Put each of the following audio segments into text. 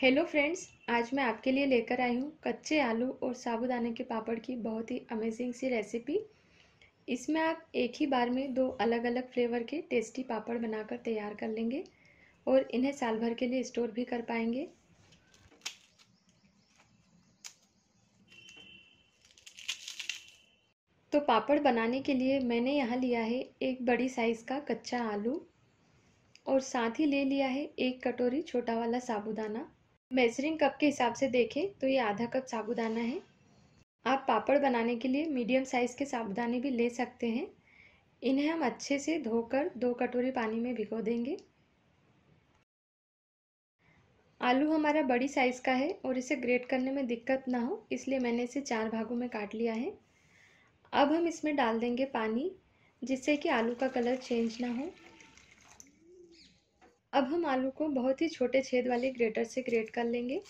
hello friends आज मैं आपके लिए लेकर आई हूँ कच्चे आलू और साबुदाने के पापड़ की बहुत ही अमेजिंग सी रेसिपी इसमें आप एक ही बार में दो अलग अलग फ्लेवर के टेस्टी पापड़ बनाकर तैयार कर लेंगे और इन्हें साल भर के लिए स्टोर भी कर पाएंगे तो पापड़ बनाने के लिए मैंने यहाँ लिया है एक बड़ी साइज़ का कच्चा आलू और साथ ही ले लिया है एक कटोरी छोटा वाला साबुदाना मेजरिंग कप के हिसाब से देखें तो ये आधा कप साबुदाना है आप पापड़ बनाने के लिए मीडियम साइज़ के साबुदाने भी ले सकते हैं इन्हें हम अच्छे से धोकर दो कटोरी पानी में भिगो देंगे आलू हमारा बड़ी साइज़ का है और इसे ग्रेट करने में दिक्कत ना हो इसलिए मैंने इसे चार भागों में काट लिया है अब हम इसमें डाल देंगे पानी जिससे कि आलू का कलर चेंज ना हो अब हम आलू को बहुत ही छोटे छेद वाले ग्रेटर से ग्रेट कर लेंगे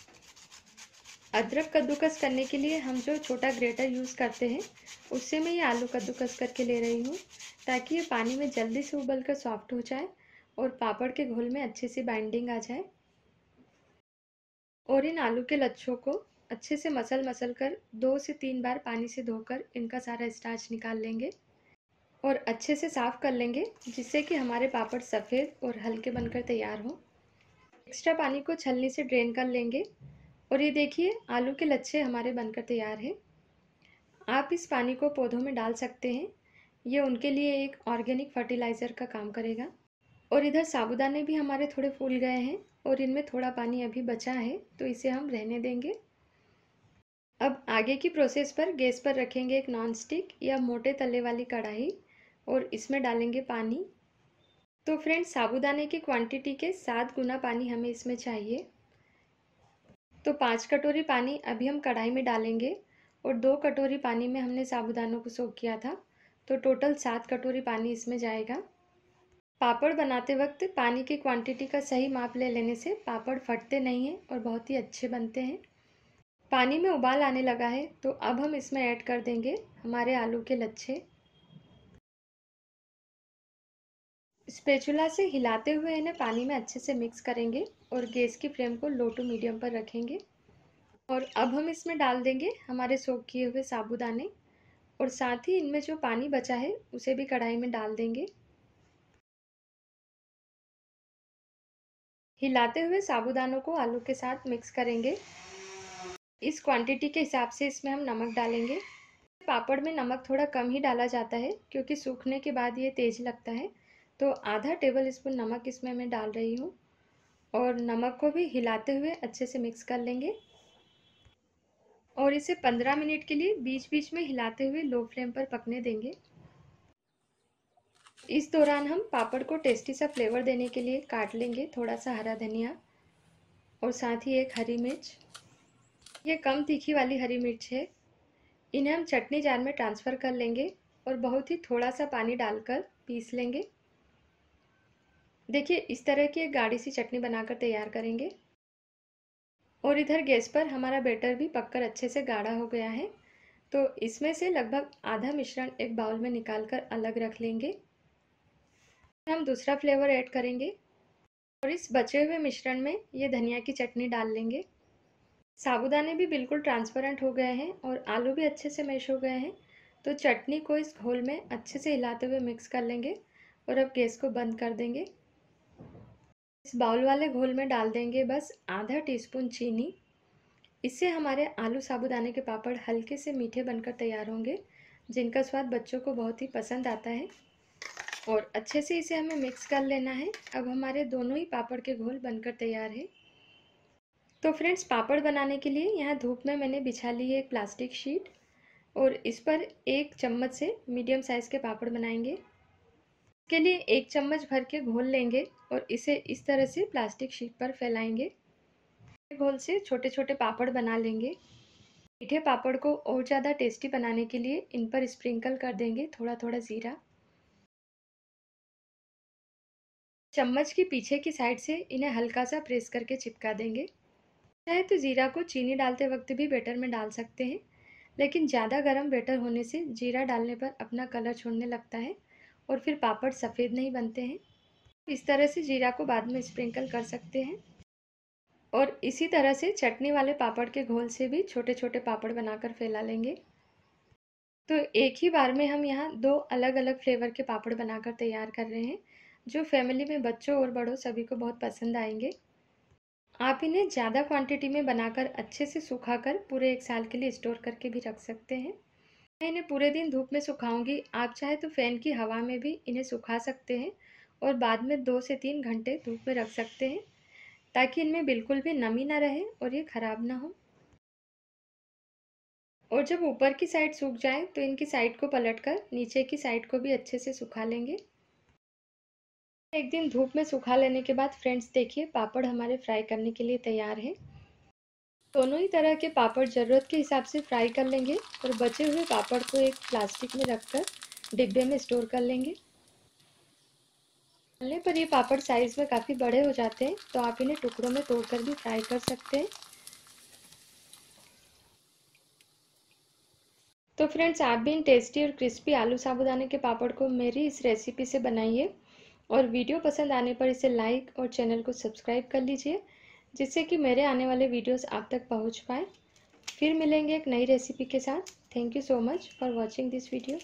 अदरक कद्दूकस करने के लिए हम जो छोटा ग्रेटर यूज़ करते हैं उससे मैं ये आलू कद्दूकस करके ले रही हूँ ताकि ये पानी में जल्दी से उबल कर सॉफ्ट हो जाए और पापड़ के घोल में अच्छे से बाइंडिंग आ जाए और इन आलू के लच्छों को अच्छे से मसल मसल कर दो से तीन बार पानी से धोकर इनका सारा स्टार्च निकाल लेंगे और अच्छे से साफ़ कर लेंगे जिससे कि हमारे पापड़ सफ़ेद और हल्के बनकर तैयार हों एक्स्ट्रा पानी को छलनी से ड्रेन कर लेंगे और ये देखिए आलू के लच्छे हमारे बनकर तैयार हैं आप इस पानी को पौधों में डाल सकते हैं ये उनके लिए एक ऑर्गेनिक फर्टिलाइज़र का काम करेगा और इधर साबुदाने भी हमारे थोड़े फूल गए हैं और इनमें थोड़ा पानी अभी बचा है तो इसे हम रहने देंगे अब आगे की प्रोसेस पर गैस पर रखेंगे एक नॉन स्टिक या मोटे तले वाली कढ़ाई और इसमें डालेंगे पानी तो फ्रेंड्स साबुदाने की क्वांटिटी के सात गुना पानी हमें इसमें चाहिए तो पाँच कटोरी पानी अभी हम कढ़ाई में डालेंगे और दो कटोरी पानी में हमने साबुदानों को सोख किया था तो टोटल सात कटोरी पानी इसमें जाएगा पापड़ बनाते वक्त पानी की क्वांटिटी का सही माप ले लेने से पापड़ फटते नहीं हैं और बहुत ही अच्छे बनते हैं पानी में उबाल आने लगा है तो अब हम इसमें ऐड कर देंगे हमारे आलू के लच्छे स्पेचुला से हिलाते हुए इन्हें पानी में अच्छे से मिक्स करेंगे और गैस की फ्लेम को लो टू मीडियम पर रखेंगे और अब हम इसमें डाल देंगे हमारे सोख किए हुए साबुदाने और साथ ही इनमें जो पानी बचा है उसे भी कढ़ाई में डाल देंगे हिलाते हुए साबुदानों को आलू के साथ मिक्स करेंगे इस क्वांटिटी के हिसाब से इसमें हम नमक डालेंगे पापड़ में नमक थोड़ा कम ही डाला जाता है क्योंकि सूखने के बाद ये तेज़ लगता है तो आधा टेबल स्पून नमक इसमें मैं डाल रही हूँ और नमक को भी हिलाते हुए अच्छे से मिक्स कर लेंगे और इसे 15 मिनट के लिए बीच बीच में हिलाते हुए लो फ्लेम पर पकने देंगे इस दौरान हम पापड़ को टेस्टी सा फ्लेवर देने के लिए काट लेंगे थोड़ा सा हरा धनिया और साथ ही एक हरी मिर्च ये कम तीखी वाली हरी मिर्च है इन्हें हम चटनी जार में ट्रांसफ़र कर लेंगे और बहुत ही थोड़ा सा पानी डालकर पीस लेंगे देखिए इस तरह की एक गाढ़ी सी चटनी बनाकर तैयार करेंगे और इधर गैस पर हमारा बैटर भी पककर अच्छे से गाढ़ा हो गया है तो इसमें से लगभग आधा मिश्रण एक बाउल में निकाल कर अलग रख लेंगे हम दूसरा फ्लेवर ऐड करेंगे और इस बचे हुए मिश्रण में ये धनिया की चटनी डाल लेंगे साबुदाने भी बिल्कुल ट्रांसपेरेंट हो गए हैं और आलू भी अच्छे से मैश हो गए हैं तो चटनी को इस घोल में अच्छे से हिलाते हुए मिक्स कर लेंगे और अब गैस को बंद कर देंगे इस बाउल वाले घोल में डाल देंगे बस आधा टीस्पून चीनी इससे हमारे आलू साबुदाने के पापड़ हल्के से मीठे बनकर तैयार होंगे जिनका स्वाद बच्चों को बहुत ही पसंद आता है और अच्छे से इसे हमें मिक्स कर लेना है अब हमारे दोनों ही पापड़ के घोल बनकर तैयार है तो फ्रेंड्स पापड़ बनाने के लिए यहाँ धूप में मैंने बिछा ली है एक प्लास्टिक शीट और इस पर एक चम्मच से मीडियम साइज़ के पापड़ बनाएंगे इसके लिए एक चम्मच भर के घोल लेंगे और इसे इस तरह से प्लास्टिक शीट पर फैलाएंगे घोल से छोटे छोटे पापड़ बना लेंगे मीठे पापड़ को और ज़्यादा टेस्टी बनाने के लिए इन पर स्प्रिंकल कर देंगे थोड़ा थोड़ा ज़ीरा चम्मच के पीछे की साइड से इन्हें हल्का सा प्रेस करके चिपका देंगे चाहे तो ज़ीरा को चीनी डालते वक्त भी बेटर में डाल सकते हैं लेकिन ज़्यादा गर्म बेटर होने से जीरा डालने पर अपना कलर छोड़ने लगता है और फिर पापड़ सफ़ेद नहीं बनते हैं इस तरह से जीरा को बाद में स्प्रिंकल कर सकते हैं और इसी तरह से चटनी वाले पापड़ के घोल से भी छोटे छोटे पापड़ बनाकर फैला लेंगे तो एक ही बार में हम यहाँ दो अलग अलग फ्लेवर के पापड़ बनाकर तैयार कर रहे हैं जो फैमिली में बच्चों और बड़ों सभी को बहुत पसंद आएंगे आप इन्हें ज़्यादा क्वांटिटी में बनाकर अच्छे से सुखाकर पूरे एक साल के लिए स्टोर करके भी रख सकते हैं मैं इन्हें पूरे दिन धूप में सुखाऊंगी आप चाहे तो फ़ैन की हवा में भी इन्हें सुखा सकते हैं और बाद में दो से तीन घंटे धूप में रख सकते हैं ताकि इनमें बिल्कुल भी नमी ना रहे और ये ख़राब ना हो और जब ऊपर की साइड सूख जाए तो इनकी साइड को पलटकर नीचे की साइड को भी अच्छे से सुखा लेंगे एक दिन धूप में सुखा लेने के बाद फ्रेंड्स देखिए पापड़ हमारे फ्राई करने के लिए तैयार है दोनों ही तरह के पापड़ ज़रूरत के हिसाब से फ्राई कर लेंगे और बचे हुए पापड़ को एक प्लास्टिक में रखकर डिब्बे में स्टोर कर लेंगे तलने पर ये पापड़ साइज में काफ़ी बड़े हो जाते हैं तो आप इन्हें टुकड़ों में तोड़कर भी फ्राई कर सकते हैं तो फ्रेंड्स आप भी इन टेस्टी और क्रिस्पी आलू साबुदाने के पापड़ को मेरी इस रेसिपी से बनाइए और वीडियो पसंद आने पर इसे लाइक और चैनल को सब्सक्राइब कर लीजिए जिससे कि मेरे आने वाले वीडियोस आप तक पहुंच पाए फिर मिलेंगे एक नई रेसिपी के साथ thank you so much for watching this video